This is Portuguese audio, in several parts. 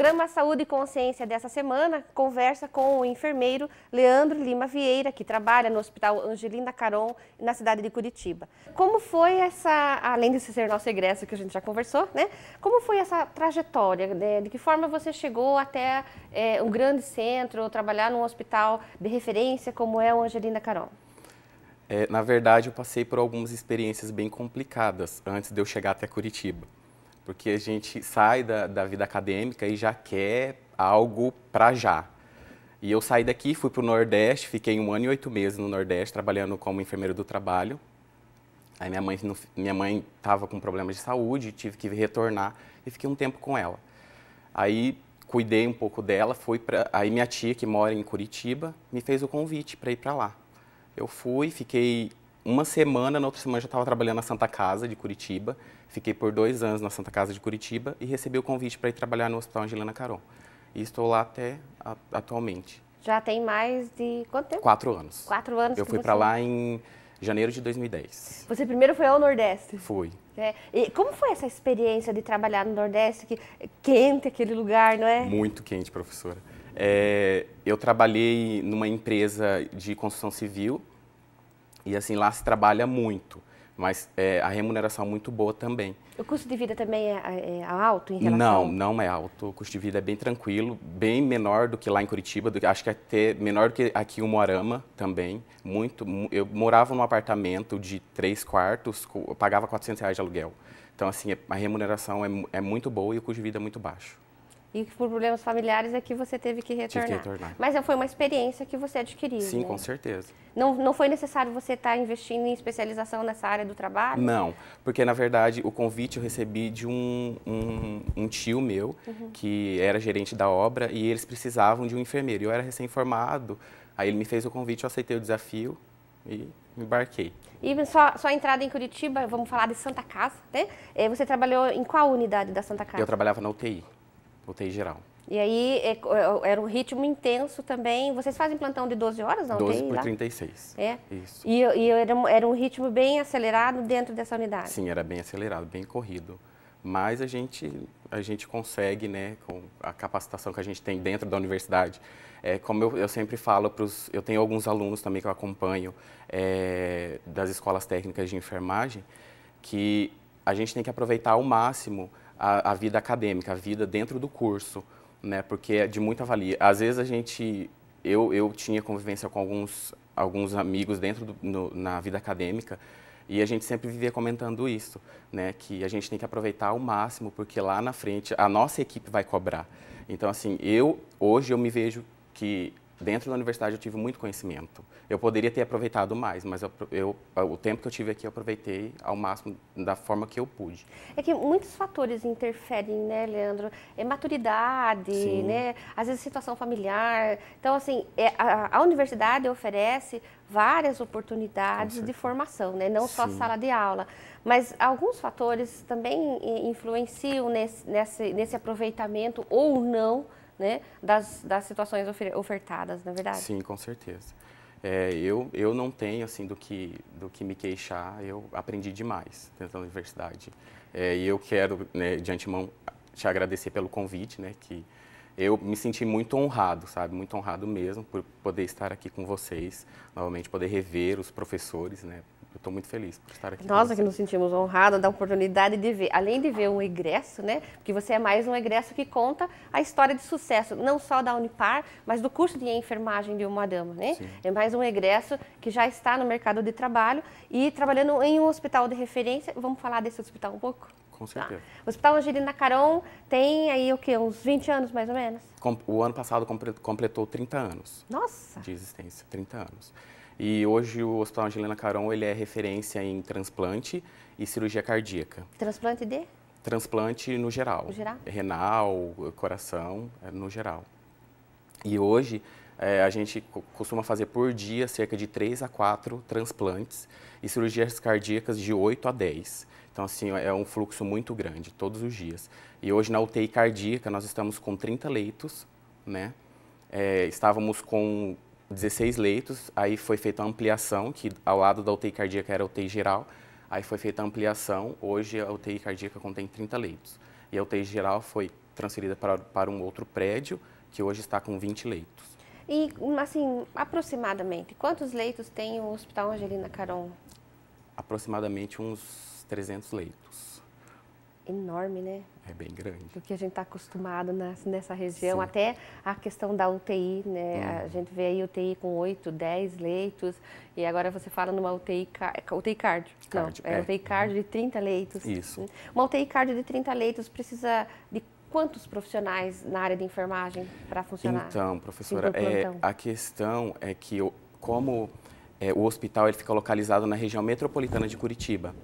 programa Saúde e Consciência dessa semana conversa com o enfermeiro Leandro Lima Vieira, que trabalha no Hospital Angelina Caron, na cidade de Curitiba. Como foi essa, além de ser nosso egresso que a gente já conversou, né? Como foi essa trajetória? Né? De que forma você chegou até é, um grande centro, trabalhar num hospital de referência como é o Angelina Caron? É, na verdade, eu passei por algumas experiências bem complicadas antes de eu chegar até Curitiba porque a gente sai da, da vida acadêmica e já quer algo para já. E eu saí daqui, fui para o Nordeste, fiquei um ano e oito meses no Nordeste, trabalhando como enfermeiro do trabalho. Aí minha mãe minha mãe estava com problemas de saúde, tive que retornar e fiquei um tempo com ela. Aí cuidei um pouco dela, fui para aí minha tia que mora em Curitiba me fez o convite para ir para lá. Eu fui, fiquei uma semana, na outra semana já estava trabalhando na Santa Casa de Curitiba. Fiquei por dois anos na Santa Casa de Curitiba e recebi o convite para ir trabalhar no Hospital Angelina Caron. E estou lá até a, atualmente. Já tem mais de quanto tempo? Quatro anos. Quatro anos. Eu fui você... para lá em janeiro de 2010. Você primeiro foi ao Nordeste? Fui. É. E como foi essa experiência de trabalhar no Nordeste, que é quente aquele lugar, não é? Muito quente, professora. É, eu trabalhei numa empresa de construção civil e assim, lá se trabalha muito, mas é, a remuneração é muito boa também. O custo de vida também é, é, é alto em relação? Não, não é alto. O custo de vida é bem tranquilo, bem menor do que lá em Curitiba, do, acho que até menor do que aqui em Moarama também. Muito, eu morava num apartamento de três quartos, pagava 400 reais de aluguel. Então, assim, a remuneração é, é muito boa e o custo de vida é muito baixo. E por problemas familiares é que você teve que retornar. Tive que retornar. Mas é, foi uma experiência que você adquiriu. Sim, né? com certeza. Não, não foi necessário você estar tá investindo em especialização nessa área do trabalho? Não, porque na verdade o convite eu recebi de um, um, um tio meu, uhum. que era gerente da obra, e eles precisavam de um enfermeiro. Eu era recém-formado, aí ele me fez o convite, eu aceitei o desafio e embarquei. E só, só entrada em Curitiba, vamos falar de Santa Casa, né? É, você trabalhou em qual unidade da Santa Casa? Eu trabalhava na UTI. UTI geral. E aí é, é, era um ritmo intenso também. Vocês fazem plantão de 12 horas não? 12 12 por 36. É? Isso. E, e era, era um ritmo bem acelerado dentro dessa unidade? Sim, era bem acelerado, bem corrido. Mas a gente, a gente consegue, né, com a capacitação que a gente tem dentro da universidade. É, como eu, eu sempre falo para os... Eu tenho alguns alunos também que eu acompanho é, das escolas técnicas de enfermagem, que a gente tem que aproveitar ao máximo a, a vida acadêmica, a vida dentro do curso, né? Porque é de muita valia. Às vezes a gente, eu, eu tinha convivência com alguns, alguns amigos dentro do, no, na vida acadêmica e a gente sempre vivia comentando isso, né? Que a gente tem que aproveitar ao máximo porque lá na frente a nossa equipe vai cobrar. Então assim, eu hoje eu me vejo que dentro da universidade eu tive muito conhecimento. Eu poderia ter aproveitado mais, mas eu, eu, o tempo que eu tive aqui eu aproveitei ao máximo da forma que eu pude. É que muitos fatores interferem, né, Leandro? É maturidade, Sim. né? Às vezes situação familiar. Então, assim, é, a, a, universidade oferece várias oportunidades de formação, né? Não só só sala de aula, mas alguns fatores também eh, influenciam nesse, nesse, nesse aproveitamento ou não né, das, das situações ofertadas, na é verdade? Sim, com certeza. É, eu, eu não tenho, assim, do que, do que me queixar, eu aprendi demais dentro da universidade. É, e eu quero, né, de antemão, te agradecer pelo convite, né, que eu me senti muito honrado, sabe, muito honrado mesmo por poder estar aqui com vocês, novamente poder rever os professores, né, eu estou muito feliz por estar aqui. Nós aqui nos sentimos honrados da oportunidade de ver, além de ver um egresso, né? Porque você é mais um egresso que conta a história de sucesso, não só da Unipar, mas do curso de enfermagem de uma dama, né? Sim. É mais um egresso que já está no mercado de trabalho e trabalhando em um hospital de referência. Vamos falar desse hospital um pouco? com tá. certeza. Ah, o Hospital Angelina Caron tem aí o quê? Uns 20 anos mais ou menos? Com, o ano passado completou 30 anos. Nossa! De existência, 30 anos. E hoje o Hospital Angelina Caron ele é referência em transplante e cirurgia cardíaca. Transplante de? Transplante no geral. No geral? Renal, coração, é, no geral. E hoje é, a gente costuma fazer por dia cerca de 3 a 4 transplantes e cirurgias cardíacas de 8 a 10. Então, assim, é, é um fluxo muito grande, todos os dias. E hoje na UTI cardíaca nós estamos com 30 leitos, né? É, estávamos com 16 leitos, aí foi feita a ampliação, que ao lado da UTI cardíaca era a UTI geral, aí foi feita a ampliação, hoje a UTI cardíaca contém 30 leitos. E a UTI geral foi transferida para, para um outro prédio, que hoje está com 20 leitos. E, assim, aproximadamente, quantos leitos tem o Hospital Angelina Caron? Aproximadamente uns 300 leitos. Enorme, né? É bem grande. Do que a gente está acostumado nessa região. Sim. Até a questão da UTI, né? Hum. A gente vê aí UTI com 8, 10 leitos. E agora você fala numa UTI, é UTI card. não, é, é UTI card de 30 leitos. Isso. Hum, uma UTI card de 30 leitos precisa de quantos profissionais na área de enfermagem para funcionar? Então, professora, é, a questão é que eu, como é, o hospital ele fica localizado na região metropolitana de Curitiba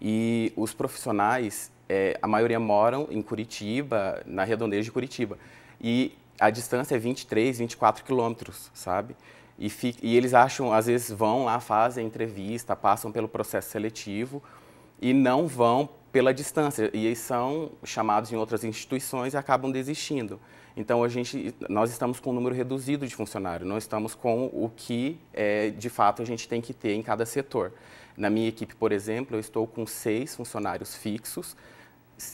e os profissionais é, a maioria moram em Curitiba, na redondeza de Curitiba. E a distância é 23, 24 quilômetros, sabe? E, fica, e eles acham, às vezes vão lá, fazem entrevista, passam pelo processo seletivo e não vão pela distância. E eles são chamados em outras instituições e acabam desistindo. Então, a gente, nós estamos com um número reduzido de funcionários, não estamos com o que, é, de fato, a gente tem que ter em cada setor. Na minha equipe, por exemplo, eu estou com seis funcionários fixos,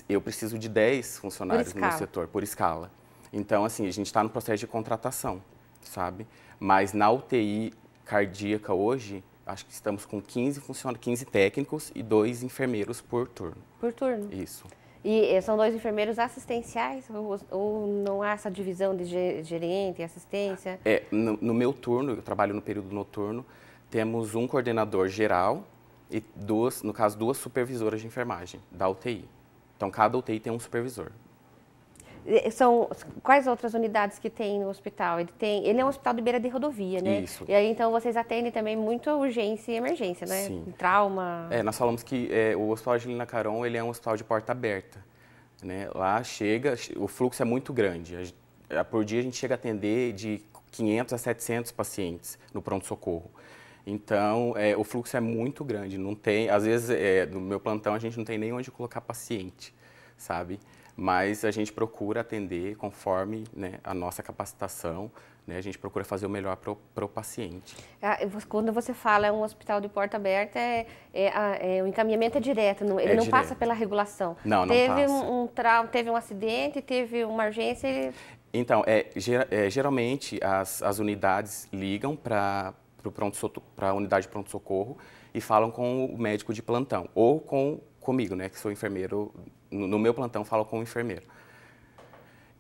eu preciso de 10 funcionários no meu setor, por escala. Então, assim, a gente está no processo de contratação, sabe? Mas na UTI cardíaca hoje, acho que estamos com 15 funcionários, 15 técnicos e dois enfermeiros por turno. Por turno? Isso. E eh, são dois enfermeiros assistenciais ou, ou não há essa divisão de gerente e assistência? É, no, no, meu turno, eu trabalho no período noturno, temos um coordenador geral e duas, no caso, duas supervisoras de enfermagem da UTI. Então, cada UTI tem um supervisor. São quais outras unidades que tem no hospital? Ele tem, ele é um hospital de beira de rodovia, né? Isso. E aí então vocês atendem também muito urgência e emergência, né? Sim. Trauma. É, nós falamos que é, o Hospital Angelina Caron ele é um hospital de porta aberta, né? Lá chega, o fluxo é muito grande. Por dia a gente chega a atender de 500 a 700 pacientes no pronto socorro. Então, é, o fluxo é muito grande. Não tem, às vezes, é, no meu plantão, a gente não tem nem onde colocar paciente, sabe? Mas a gente procura atender conforme né, a nossa capacitação, né, a gente procura fazer o melhor para o paciente. É, quando você fala é um hospital de porta aberta, é, é, é o encaminhamento é direto, não, ele é não direto. passa pela regulação. Não, teve não passa. Um, um trauma, teve um acidente, teve uma urgência. Então, é, é, geralmente as, as unidades ligam para para a unidade de pronto-socorro e falam com o médico de plantão ou com comigo, né, que sou enfermeiro, no, no meu plantão falam com o enfermeiro.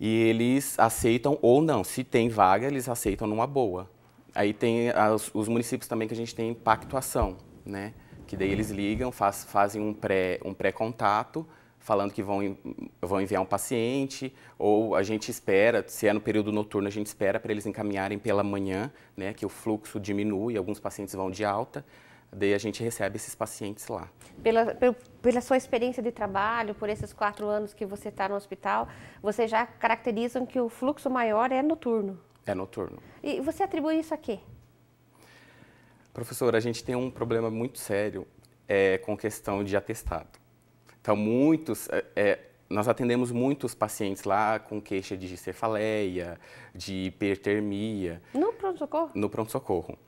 E eles aceitam ou não, se tem vaga, eles aceitam numa boa. Aí tem as, os municípios também que a gente tem pactuação, né, que daí eles ligam, faz, fazem um pré-contato um pré falando que vão, vão enviar um paciente, ou a gente espera, se é no período noturno, a gente espera para eles encaminharem pela manhã, né, que o fluxo diminui, alguns pacientes vão de alta, daí a gente recebe esses pacientes lá. Pela, pela sua experiência de trabalho, por esses quatro anos que você está no hospital, vocês já caracterizam que o fluxo maior é noturno? É noturno. E você atribui isso a quê? Professor, a gente tem um problema muito sério é, com questão de atestado. Então, muitos, é, é, nós atendemos muitos pacientes lá com queixa de cefaleia, de hipertermia. No pronto-socorro? No pronto-socorro.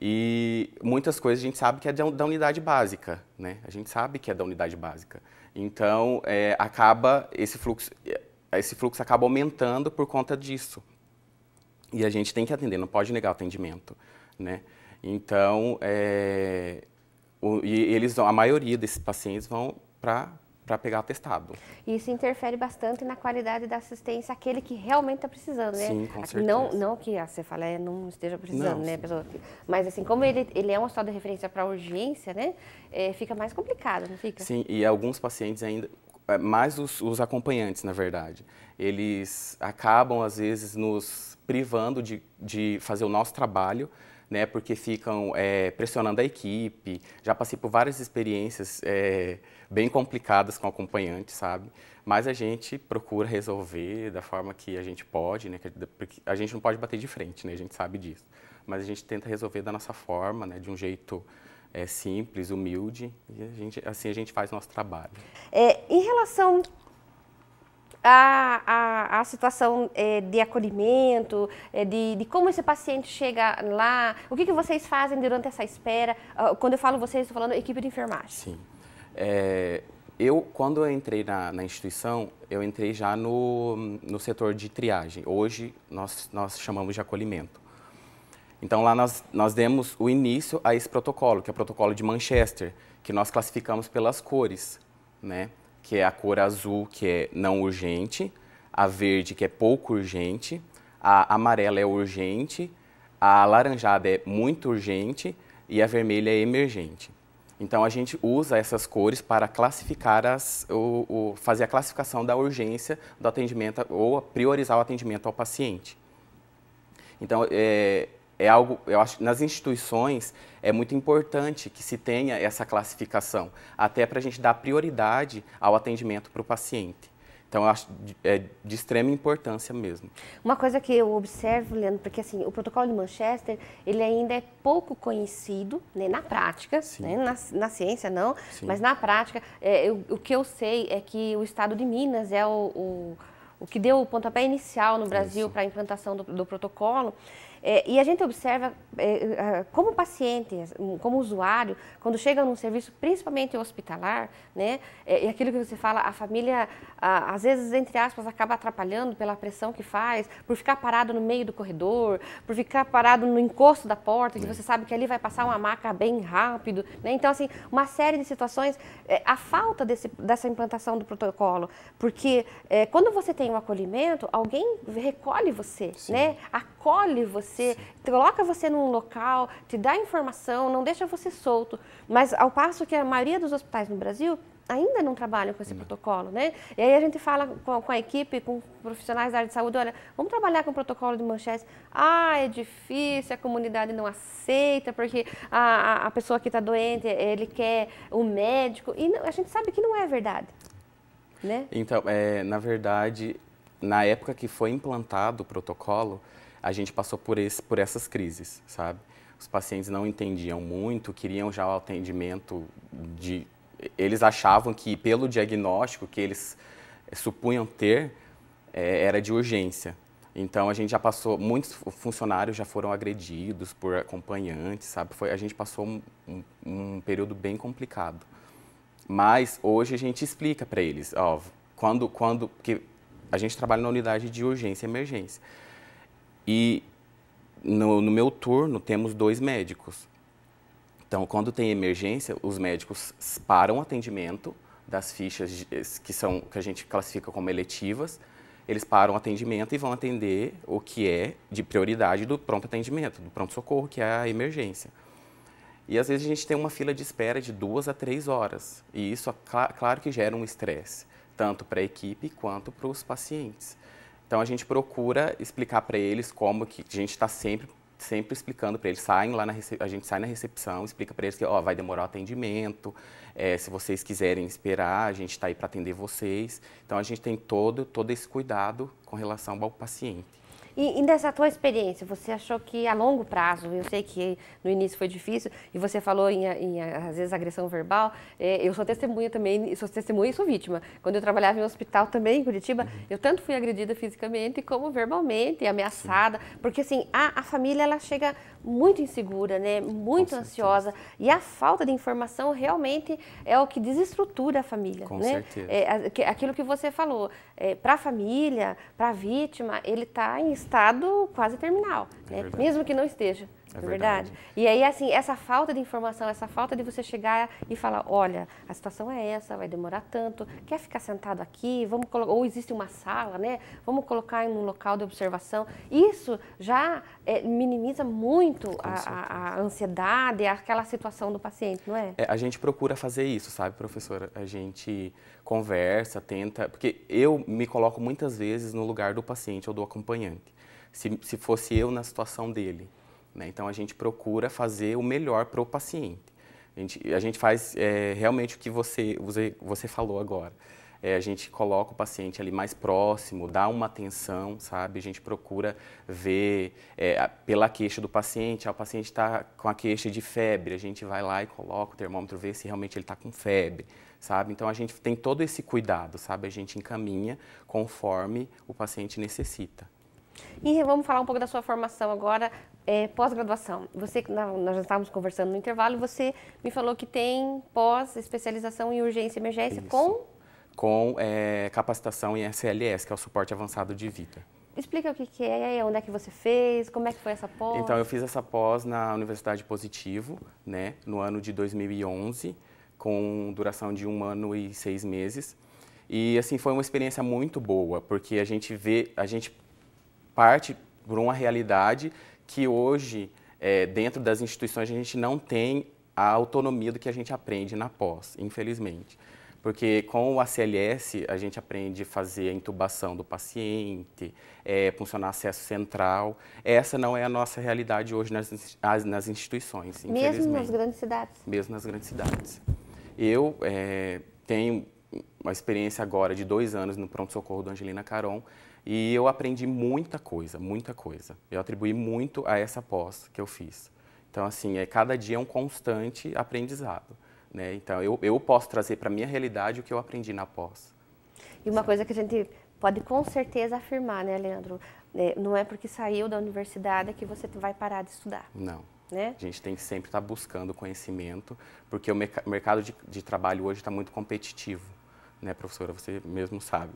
E muitas coisas a gente sabe que é da unidade básica, né? A gente sabe que é da unidade básica. Então, é, acaba esse fluxo, é, esse fluxo acaba aumentando por conta disso. E a gente tem que atender, não pode negar o atendimento, né? Então, é, o, e eles, a maioria desses pacientes vão para para pegar atestado. Isso interfere bastante na qualidade da assistência aquele que realmente está precisando, né? Sim, com certeza. Não, não que a cefaleia não esteja precisando, não, né, pessoa? Mas assim, como ele, ele é um hospital de referência para urgência, né? É, fica mais complicado, não fica? Sim, e alguns pacientes ainda, é, mais os, os acompanhantes, na verdade, eles acabam às vezes nos privando de, de fazer o nosso trabalho né? Porque ficam é, pressionando a equipe. Já passei por várias experiências é, bem complicadas com acompanhante, sabe? Mas a gente procura resolver da forma que a gente pode, né? Porque a gente não pode bater de frente, né? A gente sabe disso. Mas a gente tenta resolver da nossa forma, né? De um jeito é simples, humilde e a gente, assim a gente faz nosso trabalho. É, em relação a, a, a situação é, de acolhimento, é, de, de, como esse paciente chega lá, o que, que vocês fazem durante essa espera? Ah, quando eu falo vocês, estou falando equipe de enfermagem. Sim. É, eu, quando eu entrei na, na, instituição, eu entrei já no, no setor de triagem. Hoje, nós, nós chamamos de acolhimento. Então, lá nós, nós demos o início a esse protocolo, que é o protocolo de Manchester, que nós classificamos pelas cores, né? que é a cor azul, que é não urgente, a verde, que é pouco urgente, a amarela é urgente, a laranjada é muito urgente e a vermelha é emergente. Então a gente usa essas cores para classificar as, o, o, fazer a classificação da urgência do atendimento ou priorizar o atendimento ao paciente. Então é, é algo, eu acho nas instituições é muito importante que se tenha essa classificação, até para a gente dar prioridade ao atendimento para o paciente. Então, eu acho de, é de extrema importância mesmo. Uma coisa que eu observo, Leandro, porque assim, o protocolo de Manchester, ele ainda é pouco conhecido né, na prática, né, na, na, ciência não, Sim. mas na prática, é, eu, o que eu sei é que o estado de Minas é o, o, o que deu o pontapé inicial no Brasil para a implantação do, do protocolo, é, e a gente observa é, é como paciente, como usuário, quando chega num serviço, principalmente hospitalar, né, é, e aquilo que você fala, a família, a, às vezes, entre aspas, acaba atrapalhando pela pressão que faz, por ficar parado no meio do corredor, por ficar parado no encosto da porta, que é. você sabe que ali vai passar uma maca bem rápido. Né? Então, assim, uma série de situações, é, a falta desse, dessa implantação do protocolo, porque quando você tem um acolhimento, alguém recolhe você, Sim. né? acolhe você, Sim. coloca você num local, te dá informação, não deixa você solto. Mas ao passo que a maioria dos hospitais no Brasil ainda não trabalham com esse não. protocolo, né? E aí a gente fala com, com a, equipe, com profissionais da área de saúde, olha, vamos trabalhar com o protocolo de manchete. Ah, é difícil, a comunidade não aceita, porque a, a pessoa que está doente, ele quer o médico. E não, a gente sabe que não é verdade, né? Então, é, na verdade, na época que foi implantado o protocolo, a gente passou por, esse, por essas crises, sabe? Os pacientes não entendiam muito, queriam já o atendimento de. Eles achavam que, pelo diagnóstico que eles eh, supunham ter, é, era de urgência. Então a gente já passou, muitos funcionários já foram agredidos por acompanhantes, sabe? Foi, a gente passou um, um, um período bem complicado. Mas hoje a gente explica para eles, ó, quando, quando, porque a gente trabalha na unidade de urgência e emergência. E no, no meu turno temos dois médicos. Então, quando tem emergência, os médicos param o atendimento das fichas que são que a gente classifica como eletivas. Eles param o atendimento e vão atender o que é de prioridade do pronto atendimento, do pronto socorro, que é a emergência. E às vezes a gente tem uma fila de espera de duas a três horas. E isso, cl claro que gera um estresse, tanto para a equipe quanto para os pacientes. Então a gente procura explicar para eles como que a gente está sempre sempre explicando para eles, saem lá na a gente sai na recepção, explica para eles que ó, vai demorar o atendimento, é, se vocês quiserem esperar, a gente está aí para atender vocês. Então a gente tem todo todo esse cuidado com relação ao paciente. E, e dessa tua experiência, você achou que a longo prazo, eu sei que no início foi difícil, e você falou em, em às vezes, agressão verbal, é, eu sou testemunha também, sou testemunha e sou vítima. Quando eu trabalhava em um hospital também em Curitiba, uhum. eu tanto fui agredida fisicamente como verbalmente, ameaçada, porque assim, a, a família, ela chega muito insegura, né? muito Com ansiosa. Certeza. E a falta de informação realmente é o que desestrutura a família. Com né? certeza. É, aquilo que você falou, é, para a família, para a vítima, ele está em estado quase terminal, é né? mesmo que não esteja. É, é verdade. verdade. E aí, assim, essa falta de informação, essa falta de você chegar e falar, olha, a situação é essa, vai demorar tanto, quer ficar sentado aqui, vamos colocar, ou existe uma sala, né? Vamos colocar em um local de observação. Isso já é, minimiza muito a, a, ansiedade, aquela situação do paciente, não é? é? A gente procura fazer isso, sabe, professora? A gente conversa, tenta, porque eu me coloco muitas vezes no lugar do paciente ou do acompanhante. Se, se fosse eu na situação dele né? Então a gente procura fazer o melhor para o paciente. A gente, a gente faz é, realmente o que você, você, você falou agora. É, a gente coloca o paciente ali mais próximo, dá uma atenção, sabe? A gente procura ver é, pela queixa do paciente, ah, o paciente está com a queixa de febre, a gente vai lá e coloca o termômetro, vê se realmente ele está com febre, sabe? Então a gente tem todo esse cuidado, sabe? A gente encaminha conforme o paciente necessita. E vamos falar um pouco da sua formação agora é, pós-graduação. Você, nós já estávamos conversando no intervalo, você me falou que tem pós-especialização em urgência e emergência Isso. com? Com é, capacitação em SLS, que é o suporte avançado de vida. Explica o que, que, é, onde é que você fez, como é que foi essa pós? Então, eu fiz essa pós na Universidade Positivo, né, no ano de 2011, com duração de um ano e seis meses. E, assim, foi uma experiência muito boa, porque a gente vê, a gente parte por uma realidade que hoje, é, dentro das instituições, a gente não tem a autonomia do que a gente aprende na pós, infelizmente. Porque com o ACLS, a gente aprende a fazer a intubação do paciente, é, funcionar acesso central. Essa não é a nossa realidade hoje nas, nas instituições, Mesmo nas grandes cidades? Mesmo nas grandes cidades. Eu é, tenho uma experiência agora de dois anos no pronto-socorro do Angelina Caron, e eu aprendi muita coisa, muita coisa. Eu atribuí muito a essa pós que eu fiz. Então, assim, é, cada dia é um constante aprendizado. Né? Então, eu, eu posso trazer para a minha realidade o que eu aprendi na pós. E uma coisa que a gente pode com certeza afirmar, né, Leandro? É, não é porque saiu da universidade que você vai parar de estudar. Não. Né? A gente tem que sempre estar tá buscando conhecimento, porque o merc mercado de, de trabalho hoje está muito competitivo, né, professora? Você mesmo sabe.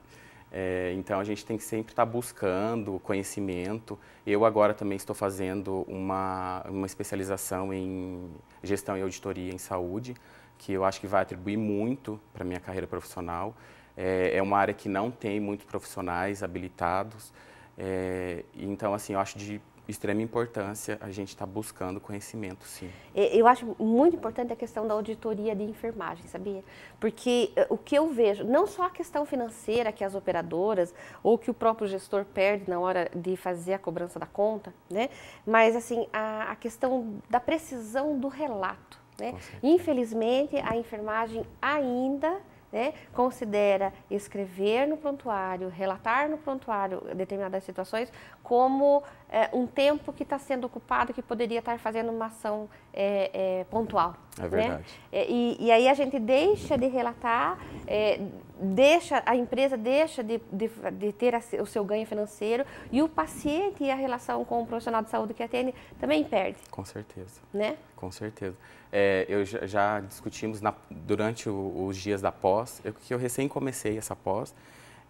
É, então a gente tem que sempre estar tá buscando conhecimento. Eu agora também estou fazendo uma, uma especialização em gestão e auditoria em saúde, que eu acho que vai atribuir muito para minha carreira profissional. É, é, uma área que não tem muitos profissionais habilitados. É, então assim, eu acho de extrema importância, a gente está buscando conhecimento, sim. Eu acho muito importante a questão da auditoria de enfermagem, sabia? Porque eh, o que eu vejo, não só a questão financeira que as operadoras ou que o próprio gestor perde na hora de fazer a cobrança da conta, né? Mas, assim, a, a questão da precisão do relato, né? Infelizmente, a enfermagem ainda... Né, considera escrever no prontuário, relatar no prontuário determinadas situações como é, um tempo que está sendo ocupado que poderia estar fazendo uma ação é, é, pontual. É né? verdade. Né? E, e, aí a gente deixa de relatar, é, deixa a empresa deixa de, de, de ter o seu ganho financeiro e o paciente e a relação com o profissional de saúde que atende também perde. Com certeza. Né? Com certeza. É, eu já, já discutimos na, durante o, os dias da pós, eu, que eu recém comecei essa pós,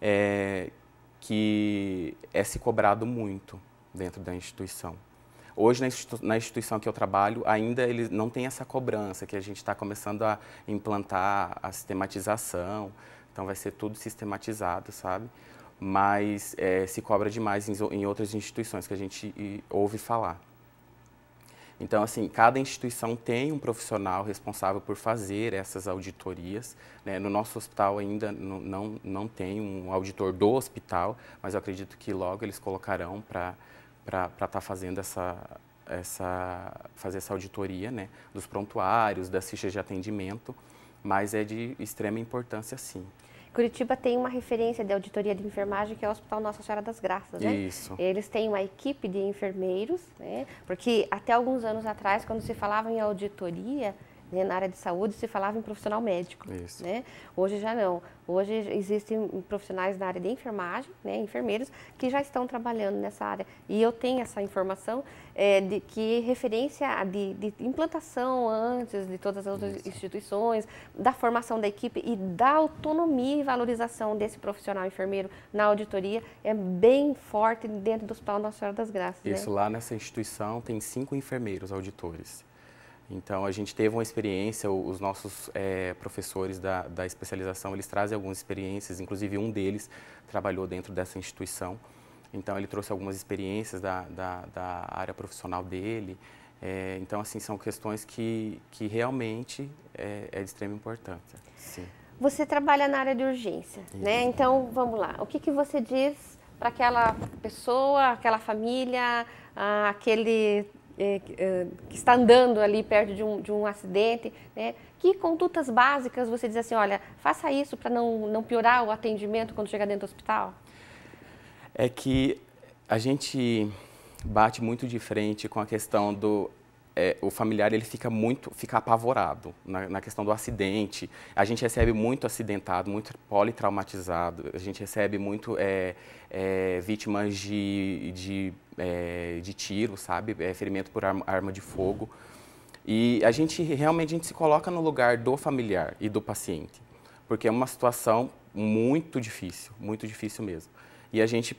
é, que é se cobrado muito dentro da instituição. Hoje, na, institu na instituição que eu trabalho, ainda ele não tem essa cobrança, que a gente está começando a implantar a sistematização, então vai ser tudo sistematizado, sabe? Mas é, se cobra demais em, em outras instituições que a gente ouve falar. Então, assim, cada instituição tem um profissional responsável por fazer essas auditorias. Né? No nosso hospital ainda não, não, não tem um auditor do hospital, mas eu acredito que logo eles colocarão para estar tá fazendo essa, essa, fazer essa auditoria né? dos prontuários, das fichas de atendimento, mas é de extrema importância, sim. Curitiba tem uma referência de auditoria de enfermagem que é o Hospital Nossa Senhora das Graças, né? Isso. Eles têm uma equipe de enfermeiros, né? Porque até alguns anos atrás, quando se falava em auditoria, né? Na área de saúde se falava em profissional médico. Isso. Né? Hoje já não. Hoje existem profissionais na área de enfermagem, né? enfermeiros, que já estão trabalhando nessa área. E eu tenho essa informação é, de que referência de, de, implantação antes de todas as outras Isso. instituições, da formação da equipe e da autonomia e valorização desse profissional enfermeiro na auditoria é bem forte dentro do Hospital Nossa Senhora das Graças. Né? Isso, né? lá nessa instituição tem cinco enfermeiros auditores. Então, a gente teve uma experiência, os nossos é, professores da, da especialização, eles trazem algumas experiências, inclusive um deles trabalhou dentro dessa instituição. Então, ele trouxe algumas experiências da, da, da área profissional dele. É, então, assim, são questões que, que realmente é, é de extrema importância. Sim. Você trabalha na área de urgência, né? Isso. né? Então, vamos lá. O que, que você diz para aquela pessoa, aquela família, aquele é, é, que está andando ali perto de um, de um acidente, né? Que condutas básicas você diz assim, olha, faça isso para não, não piorar o atendimento quando chegar dentro do hospital? É que a gente bate muito de frente com a questão do é, o familiar ele fica muito, fica apavorado na, na, questão do acidente. A gente recebe muito acidentado, muito politraumatizado. A gente recebe muito é, é, vítimas de, de, é, de tiro, sabe? É, ferimento por arma, arma, de fogo. E a gente realmente a gente se coloca no lugar do familiar e do paciente, porque é uma situação muito difícil, muito difícil mesmo. E a gente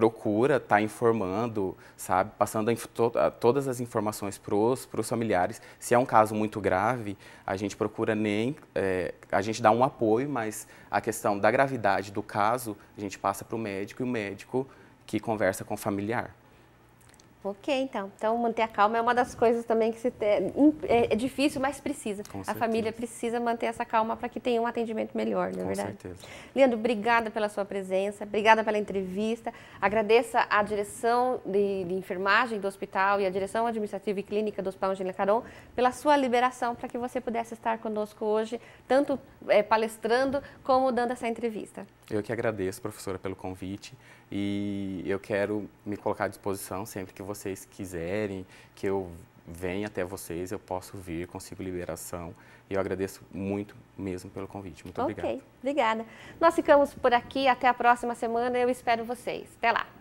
procura estar tá informando, sabe, passando to todas as informações para os familiares. Se é um caso muito grave, a gente procura nem, é, a gente dá um apoio, mas a questão da gravidade do caso, a gente passa para o médico e o médico que conversa com o familiar. Ok, então. Então, manter a calma é uma das coisas também que se é, é difícil, mas precisa. Com a certeza. família precisa manter essa calma para que tenha um atendimento melhor, não é verdade? Com certeza. Leandro, obrigada pela sua presença, obrigada pela entrevista. Agradeça a direção de, de, enfermagem do hospital e a direção administrativa e clínica do Hospital de Caron pela sua liberação para que você pudesse estar conosco hoje, tanto é, palestrando como dando essa entrevista. Eu que agradeço, professora, pelo convite e eu quero me colocar à disposição sempre que você vocês quiserem que eu venha até vocês, eu posso vir, consigo liberação. E eu agradeço muito mesmo pelo convite. Muito okay. Ok, obrigada. Nós ficamos por aqui. Até a próxima semana. Eu espero vocês. Até lá.